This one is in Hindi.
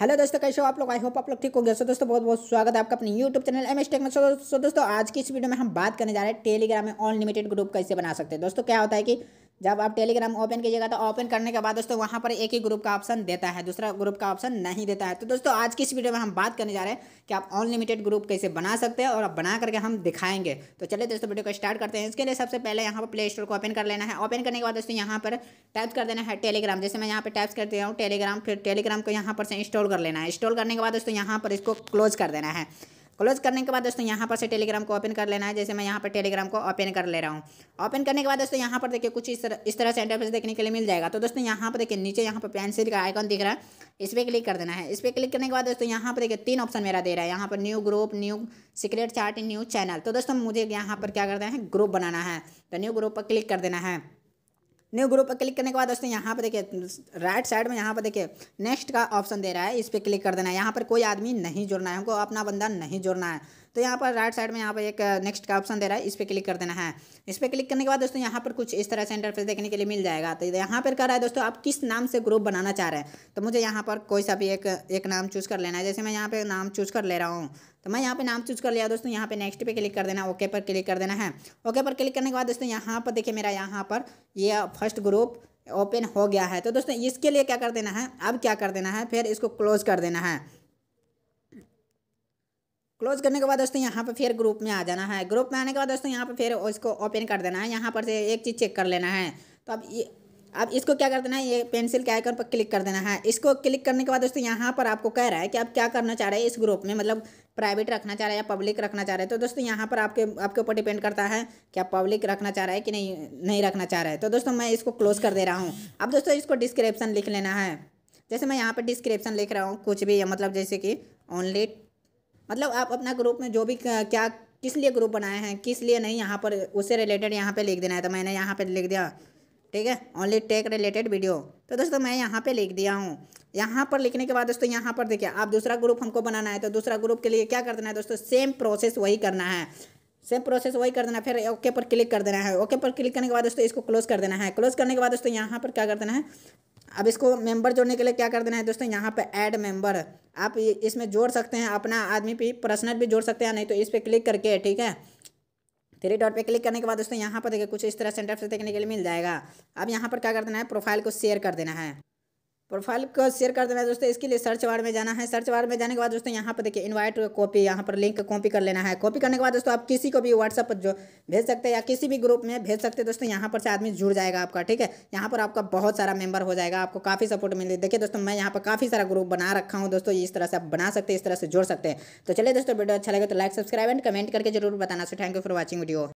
हेलो दोस्तों कैसे हो आप लोग आई होप आप लोग ठीक हो गया सो दोस्तों बहुत बहुत स्वागत है आपका अपने YouTube channel M S tech में सो दोस्तों आज की इस वीडियो में हम बात करने जा रहे हैं टेलीग्राम में अनलिमिटेड ग्रुप कैसे बना सकते हैं दोस्तों क्या होता है कि जब आप टेलीग्राम ओपन कीजिएगा तो ओपन करने के बाद दोस्तों वहाँ पर एक ही ग्रुप का ऑप्शन देता है दूसरा ग्रुप का ऑप्शन नहीं देता है तो दोस्तों आज की इस वीडियो में हम बात करने जा रहे हैं कि आप अनलिमिटेड ग्रुप कैसे बना सकते हैं और आप बना करके हम दिखाएंगे तो चलिए दोस्तों वीडियो को स्टार्ट करते हैं इसके लिए सबसे पहले यहाँ पर प्ले स्टोर को ओपन कर लेना है ओपन करने के बाद दोस्तों यहाँ पर टाइप कर देना है टेलीग्राम जैसे मैं यहाँ पर टाइप कर दिया हूँ टेलीग्राम फिर टेलीग्राम को यहाँ पर से इंस्टॉल कर लेना है इंस्टॉल करने के बाद दोस्तों यहाँ पर इसको क्लोज कर देना है क्लोज करने के बाद दोस्तों यहाँ पर से टेलीग्राम को ओपन कर लेना है जैसे मैं यहाँ पर टेलीग्राम को ओपन कर ले रहा हूँ ओपन करने के बाद दोस्तों यहाँ पर देखिए कुछ इस तरह इस तरह से इंटरफेस देखने के लिए मिल जाएगा तो दोस्तों यहाँ पर देखिए नीचे यहाँ पर पेंसिल का आइकन दिख रहा है इस पर क्लिक कर देना है इस पर क्लिक करने के बाद दोस्तों यहाँ पर देखिए तीन ऑप्शन मेरा दे रहा है यहाँ पर new group new secret chart new channel तो दोस्तों मुझे यहाँ पर क्या करना है ग्रुप बनाना है तो न्यू ग्रुप पर क्लिक कर देना है न्यू ग्रुप पर क्लिक करने के बाद दोस्तों यहाँ पर देखिए राइट साइड में यहाँ पर देखिए नेक्स्ट का ऑप्शन दे रहा है इस पर क्लिक कर देना है यहाँ पर कोई आदमी नहीं जुड़ना है हमको अपना बंदा नहीं जुड़ना है तो यहाँ पर राइट साइड में यहाँ पर एक नेक्स्ट uh, का ऑप्शन दे रहा है इस पर क्लिक कर देना है इस पर क्लिक करने के बाद दोस्तों यहाँ पर कुछ इस तरह से इंटरफेस देखने के लिए मिल जाएगा तो यहाँ पर कर रहा है दोस्तों आप किस नाम से ग्रुप बनाना चाह रहे हैं तो मुझे यहाँ पर कोई सा भी एक एक नाम चूज़ कर लेना है जैसे मैं यहाँ पर नाम चूज़ कर ले रहा हूँ तो मैं यहाँ पे नाम चूज कर लिया दोस्तों यहाँ पे नेक्स्ट पे क्लिक कर देना ओके पर क्लिक कर देना है ओके पर क्लिक करने के बाद दोस्तों यहाँ पर देखिए मेरा यहाँ पर ये फर्स्ट ग्रुप ओपन हो गया है तो दोस्तों इसके लिए क्या कर देना है अब क्या कर देना है फिर इसको क्लोज कर देना है क्लोज करने के बाद दोस्तों यहाँ पर फिर ग्रुप में आ जाना है ग्रुप में आने के बाद दोस्तों यहाँ पर फिर इसको ओपन कर देना है यहाँ पर से एक चीज़ चेक कर लेना है तो अब ये अब इसको क्या कर देना है ये पेंसिल के आइकन पर क्लिक कर देना है इसको क्लिक करने के बाद दोस्तों यहाँ पर आपको कह रहा है कि आप क्या करना चाह रहे हैं इस ग्रुप में मतलब प्राइवेट रखना चाह रहे हैं या पब्लिक रखना चाह रहे हैं तो दोस्तों यहाँ पर आपके आपके ऊपर डिपेंड करता है कि आप पब्लिक रखना चाह रहे हैं कि नहीं नहीं रखना चाह रहे हैं तो दोस्तों मैं इसको क्लोज कर दे रहा हूँ अब दोस्तों इसको डिस्क्रिप्शन लिख लेना है जैसे मैं यहाँ पर डिस्क्रिप्शन लिख रहा हूँ कुछ भी मतलब जैसे कि ओनली मतलब आप अपना ग्रुप में जो भी क्या किस लिए ग्रुप बनाए हैं किस लिए नहीं यहाँ पर उससे रिलेटेड यहाँ पे लिख देना है तो मैंने यहाँ पे लिख दिया ठीक है ओनली टेक रिलेटेड वीडियो तो दोस्तों मैं यहाँ पे लिख दिया हूँ यहाँ पर लिखने के बाद दोस्तों यहाँ पर देखिए आप दूसरा ग्रुप हमको बनाना है तो दूसरा ग्रुप के लिए क्या कर देना है दोस्तों सेम प्रोसेस वही करना है सेम प्रोसेस वही कर देना फिर ओके पर क्लिक कर देना है ओके पर क्लिक करने के बाद दोस्तों इसको क्लोज कर देना है क्लोज करने के बाद दोस्तों यहाँ पर क्या कर देना है अब इसको मेंबर जोड़ने के लिए क्या कर देना है दोस्तों यहाँ पे ऐड मेंबर आप इसमें जोड़ सकते हैं अपना आदमी भी पर्सनल भी जोड़ सकते हैं नहीं तो इस पर क्लिक करके ठीक है थ्री डॉट पे क्लिक करने के बाद दोस्तों यहाँ पर देखिए कुछ इस तरह सेंटर से देखने के लिए मिल जाएगा अब यहाँ पर क्या कर देना है प्रोफाइल को शेयर कर देना है प्रोफाइल को शेयर कर देना है दोस्तों इसके लिए सर्च वार में जाना है सर्च वार में जाने के बाद दोस्तों यहाँ पर देखिए इनवाइट कॉपी यहाँ पर लिंक कॉपी कर लेना है कॉपी करने के बाद दोस्तों आप किसी को भी व्हाट्सअप पर जो भेज सकते हैं या किसी भी ग्रुप में भेज सकते हैं दोस्तों यहाँ पर से आदमी जुड़ जाएगा आपका ठीक है यहाँ पर आपका बहुत सारा मेंबर हो जाएगा आपको काफ़ी सपोर्ट मिलेगी देखिए दोस्तों मैं यहाँ पर काफ़ी सारा ग्रुप बना रखा हूँ दोस्तों इस तरह से आप बना सकते हैं इस तरह से जुड़ सकते हैं तो चलिए दोस्तों वीडियो अच्छा लगे तो लाइक सब्सक्राइब एंड कमेंट करके जरूर बताना so thank you for watching video